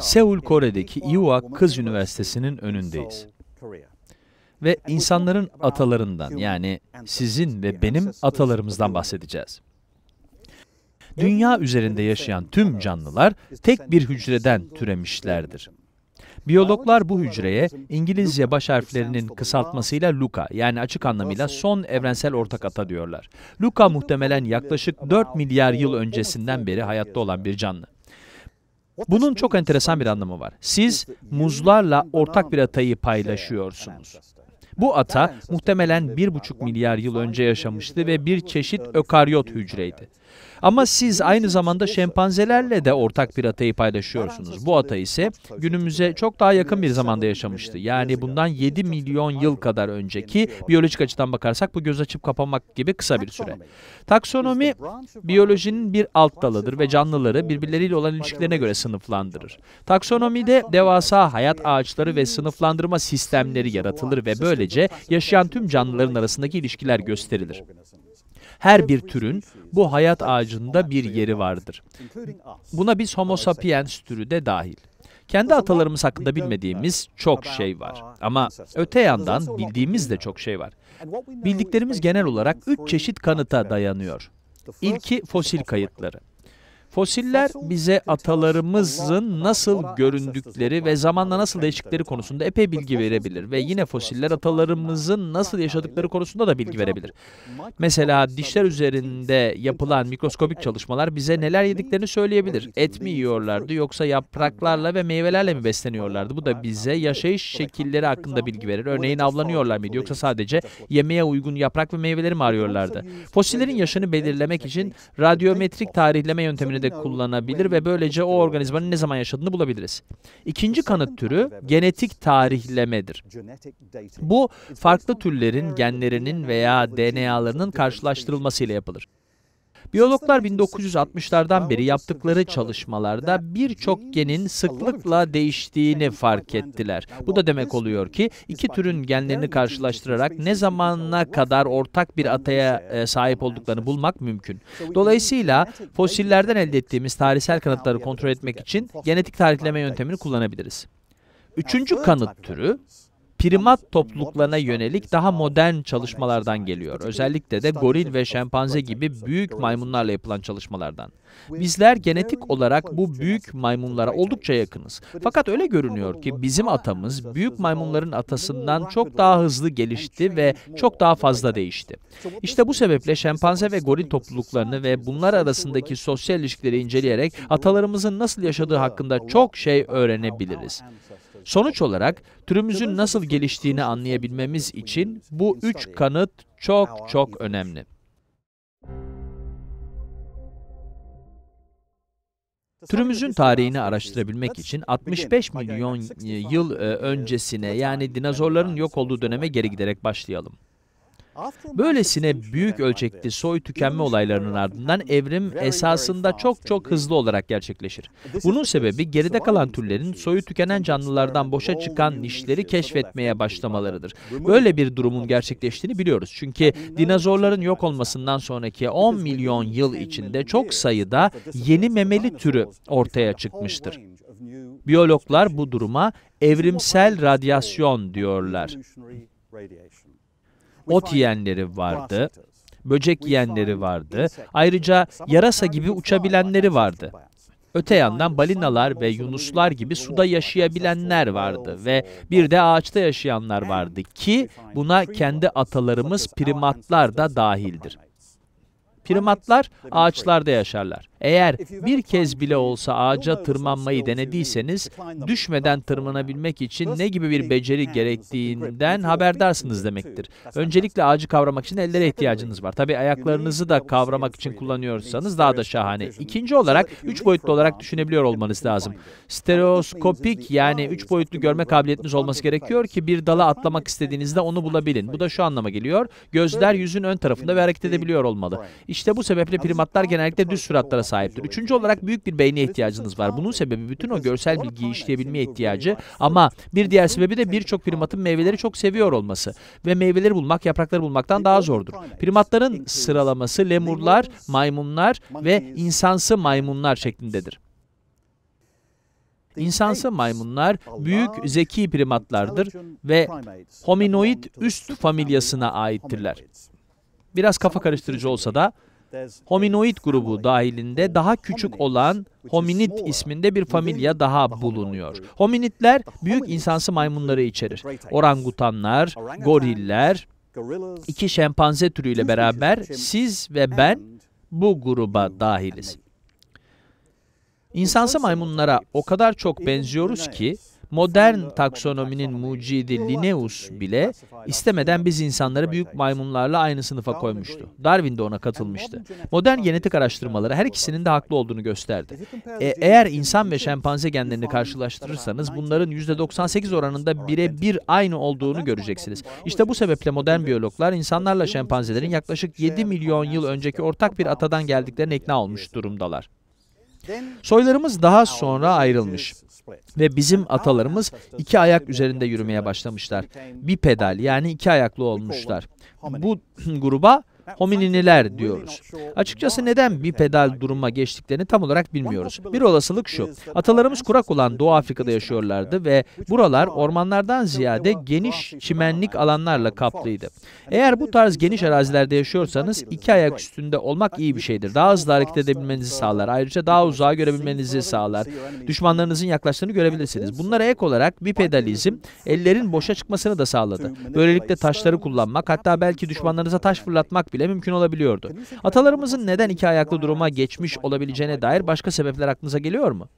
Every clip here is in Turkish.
Seul, Kore'deki Ewak Kız Üniversitesi'nin önündeyiz. Ve insanların atalarından yani sizin ve benim atalarımızdan bahsedeceğiz. Dünya üzerinde yaşayan tüm canlılar tek bir hücreden türemişlerdir. Biyologlar bu hücreye İngilizce baş harflerinin kısaltmasıyla Luca yani açık anlamıyla son evrensel ortak ata diyorlar. Luca muhtemelen yaklaşık 4 milyar yıl öncesinden beri hayatta olan bir canlı. Bunun çok enteresan bir anlamı var. Siz muzlarla ortak bir atayı paylaşıyorsunuz. Bu ata muhtemelen 1,5 milyar yıl önce yaşamıştı ve bir çeşit ökaryot hücreydi. Ama siz aynı zamanda şempanzelerle de ortak bir atayı paylaşıyorsunuz. Bu ata ise günümüze çok daha yakın bir zamanda yaşamıştı. Yani bundan 7 milyon yıl kadar önceki biyolojik açıdan bakarsak bu göz açıp kapamak gibi kısa bir süre. Taksonomi biyolojinin bir alt dalıdır ve canlıları birbirleriyle olan ilişkilerine göre sınıflandırır. Taksonomide devasa hayat ağaçları ve sınıflandırma sistemleri yaratılır ve böylece yaşayan tüm canlıların arasındaki ilişkiler gösterilir. Her bir türün bu hayat ağacında bir yeri vardır. Buna biz Homo sapiens türü de dahil. Kendi atalarımız hakkında bilmediğimiz çok şey var. Ama öte yandan bildiğimiz de çok şey var. Bildiklerimiz genel olarak üç çeşit kanıta dayanıyor. İlki fosil kayıtları. Fosiller bize atalarımızın nasıl göründükleri ve zamanla nasıl değiştikleri konusunda epey bilgi verebilir ve yine fosiller atalarımızın nasıl yaşadıkları konusunda da bilgi verebilir. Mesela dişler üzerinde yapılan mikroskopik çalışmalar bize neler yediklerini söyleyebilir. Et mi yiyorlardı yoksa yapraklarla ve meyvelerle mi besleniyorlardı? Bu da bize yaşayış şekilleri hakkında bilgi verir. Örneğin avlanıyorlar mıydı yoksa sadece yemeğe uygun yaprak ve meyveleri mi arıyorlardı? Fosillerin yaşını belirlemek için radyometrik tarihleme yöntemini yöntemini de kullanabilir ve böylece o organizmanın ne zaman yaşadığını bulabiliriz. İkinci kanıt türü genetik tarihlemedir. Bu farklı türlerin genlerinin veya DNA'larının karşılaştırılmasıyla yapılır. Biyologlar 1960'lardan beri yaptıkları çalışmalarda birçok genin sıklıkla değiştiğini fark ettiler. Bu da demek oluyor ki iki türün genlerini karşılaştırarak ne zamana kadar ortak bir ataya e, sahip olduklarını bulmak mümkün. Dolayısıyla fosillerden elde ettiğimiz tarihsel kanıtları kontrol etmek için genetik tarihleme yöntemini kullanabiliriz. Üçüncü kanıt türü primat topluluklarına yönelik daha modern çalışmalardan geliyor. Özellikle de goril ve şempanze gibi büyük maymunlarla yapılan çalışmalardan. Bizler genetik olarak bu büyük maymunlara oldukça yakınız. Fakat öyle görünüyor ki bizim atamız büyük maymunların atasından çok daha hızlı gelişti ve çok daha fazla değişti. İşte bu sebeple şempanze ve goril topluluklarını ve bunlar arasındaki sosyal ilişkileri inceleyerek atalarımızın nasıl yaşadığı hakkında çok şey öğrenebiliriz. Sonuç olarak türümüzün nasıl geliştiğini anlayabilmemiz için bu üç kanıt çok çok önemli. Türümüzün tarihini araştırabilmek için 65 milyon e, yıl e, öncesine yani dinozorların yok olduğu döneme geri giderek başlayalım. Böylesine büyük ölçekli soy tükenme olaylarının ardından evrim esasında çok çok hızlı olarak gerçekleşir. Bunun sebebi geride kalan türlerin soyu tükenen canlılardan boşa çıkan nişleri keşfetmeye başlamalarıdır. Böyle bir durumun gerçekleştiğini biliyoruz. Çünkü dinozorların yok olmasından sonraki 10 milyon yıl içinde çok sayıda yeni memeli türü ortaya çıkmıştır. Biyologlar bu duruma evrimsel radyasyon diyorlar ot yiyenleri vardı, böcek yiyenleri vardı. Ayrıca yarasa gibi uçabilenleri vardı. Öte yandan balinalar ve yunuslar gibi suda yaşayabilenler vardı ve bir de ağaçta yaşayanlar vardı ki buna kendi atalarımız primatlar da dahildir. Primatlar ağaçlarda yaşarlar. Eğer bir kez bile olsa ağaca tırmanmayı denediyseniz, düşmeden tırmanabilmek için ne gibi bir beceri gerektiğinden haberdarsınız demektir. Öncelikle ağacı kavramak için ellere ihtiyacınız var. Tabii ayaklarınızı da kavramak için kullanıyorsanız daha da şahane. İkinci olarak, üç boyutlu olarak düşünebiliyor olmanız lazım. Stereoskopik yani üç boyutlu görme kabiliyetiniz olması gerekiyor ki bir dala atlamak istediğinizde onu bulabilin. Bu da şu anlama geliyor. Gözler yüzün ön tarafında ve hareket edebiliyor olmalı. İşte bu sebeple primatlar genellikle düz suratlara sahiptir. Üçüncü olarak büyük bir beyne ihtiyacınız var. Bunun sebebi bütün o görsel bilgiyi işleyebilme ihtiyacı ama bir diğer sebebi de birçok primatın meyveleri çok seviyor olması ve meyveleri bulmak yaprakları bulmaktan daha zordur. Primatların sıralaması lemurlar, maymunlar ve insansı maymunlar şeklindedir. İnsansı maymunlar büyük zeki primatlardır ve hominoid üst familyasına aittirler. Biraz kafa karıştırıcı olsa da Hominoid grubu dahilinde daha küçük olan hominid isminde bir familya daha bulunuyor. Hominidler büyük insansı maymunları içerir. Orangutanlar, goriller, iki şempanze türüyle beraber siz ve ben bu gruba dahiliz. İnsansı maymunlara o kadar çok benziyoruz ki Modern taksonominin mucidi Linnaeus bile istemeden biz insanları büyük maymunlarla aynı sınıfa koymuştu. Darwin de ona katılmıştı. Modern genetik araştırmaları her ikisinin de haklı olduğunu gösterdi. E, eğer insan ve şempanze genlerini karşılaştırırsanız bunların %98 oranında birebir aynı olduğunu göreceksiniz. İşte bu sebeple modern biyologlar insanlarla şempanzelerin yaklaşık 7 şey milyon yıl önceki ortak bir atadan geldiklerine ikna olmuş durumdalar. Soylarımız daha sonra ayrılmış. Ve bizim atalarımız iki ayak üzerinde yürümeye başlamışlar. Bir pedal yani iki ayaklı olmuşlar. Bu gruba hominiler diyoruz. Açıkçası neden bipedal duruma geçtiklerini tam olarak bilmiyoruz. Bir olasılık şu, atalarımız kurak olan Doğu Afrika'da yaşıyorlardı ve buralar ormanlardan ziyade geniş çimenlik alanlarla kaplıydı. Eğer bu tarz geniş arazilerde yaşıyorsanız iki ayak üstünde olmak iyi bir şeydir. Daha hızlı hareket edebilmenizi sağlar. Ayrıca daha uzağa görebilmenizi sağlar. Düşmanlarınızın yaklaştığını görebilirsiniz. Bunlara ek olarak bipedalizm ellerin boşa çıkmasını da sağladı. Böylelikle taşları kullanmak hatta belki düşmanlarınıza taş fırlatmak bile bile mümkün olabiliyordu. Atalarımızın neden iki ayaklı duruma geçmiş olabileceğine dair başka sebepler aklınıza geliyor mu?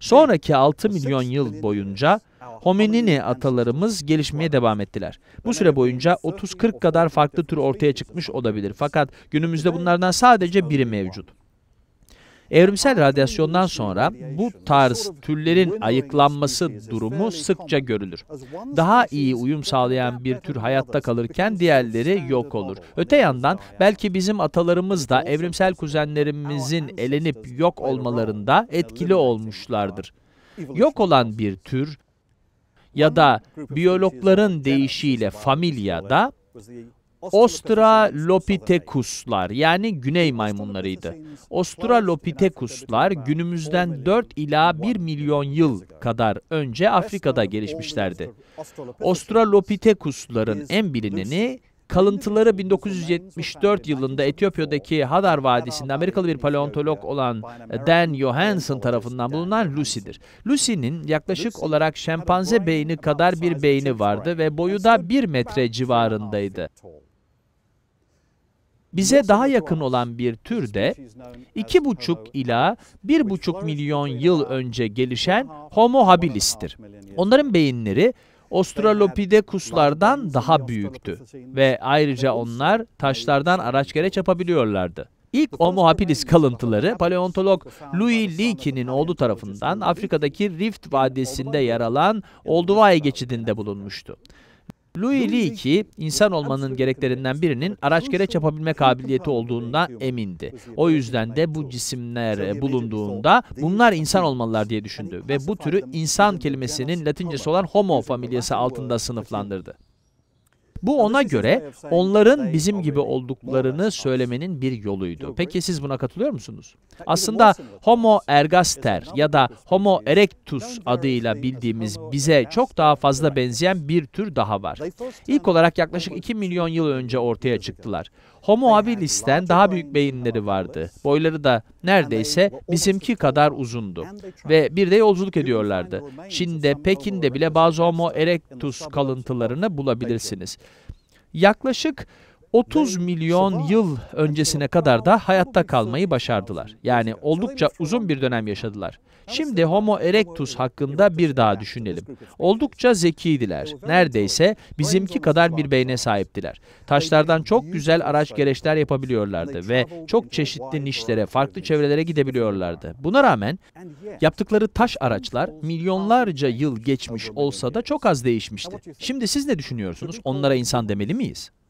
Sonraki 6 milyon yıl boyunca hominini atalarımız gelişmeye devam ettiler. Bu süre boyunca 30-40 kadar farklı tür ortaya çıkmış olabilir. Fakat günümüzde bunlardan sadece biri mevcut. Evrimsel radyasyondan sonra bu tarz türlerin ayıklanması durumu sıkça görülür. Daha iyi uyum sağlayan bir tür hayatta kalırken diğerleri yok olur. Öte yandan belki bizim atalarımız da evrimsel kuzenlerimizin elenip yok olmalarında etkili olmuşlardır. Yok olan bir tür ya da biyologların deyişiyle familya da Australopithecuslar yani güney maymunlarıydı. Australopithecuslar günümüzden 4 ila 1 milyon yıl kadar önce Afrika'da gelişmişlerdi. Australopithecusların en bilineni Kalıntıları 1974 yılında Etiyopya'daki Hadar Vadisi'nde Amerikalı bir paleontolog olan Dan Johansson tarafından bulunan Lucy'dir. Lucy'nin yaklaşık olarak şempanze beyni kadar bir beyni vardı ve boyu da 1 metre civarındaydı bize daha yakın olan bir tür de 2,5 ila 1,5 milyon yıl önce gelişen Homo habilis'tir. Onların beyinleri Australopithecus'lardan daha büyüktü ve ayrıca onlar taşlardan araç gereç yapabiliyorlardı. İlk Homo habilis kalıntıları paleontolog Louis Leakey'nin oğlu tarafından Afrika'daki Rift Vadisi'nde yer alan Olduvai geçidinde bulunmuştu. Louis ki insan olmanın gereklerinden birinin araç gereç yapabilme kabiliyeti olduğundan emindi. O yüzden de bu cisimler bulunduğunda bunlar insan olmalılar diye düşündü ve bu türü insan kelimesinin latincesi olan homo familyası altında sınıflandırdı. Bu ona göre onların bizim gibi olduklarını söylemenin bir yoluydu. Peki siz buna katılıyor musunuz? Aslında Homo ergaster ya da Homo erectus adıyla bildiğimiz bize çok daha fazla benzeyen bir tür daha var. İlk olarak yaklaşık 2 milyon yıl önce ortaya çıktılar. Homo habilis'ten daha büyük beyinleri vardı. Boyları da neredeyse bizimki kadar uzundu. Ve bir de yolculuk ediyorlardı. Çin'de, Pekin'de bile bazı Homo erectus kalıntılarını bulabilirsiniz. Yaklaşık 30 milyon yıl öncesine kadar da hayatta kalmayı başardılar. Yani oldukça uzun bir dönem yaşadılar. Şimdi Homo erectus hakkında bir daha düşünelim. Oldukça zekiydiler. Neredeyse bizimki kadar bir beyne sahiptiler. Taşlardan çok güzel araç gereçler yapabiliyorlardı ve çok çeşitli nişlere, farklı çevrelere gidebiliyorlardı. Buna rağmen yaptıkları taş araçlar milyonlarca yıl geçmiş olsa da çok az değişmişti. Şimdi siz ne düşünüyorsunuz? Onlara insan demeli miyiz?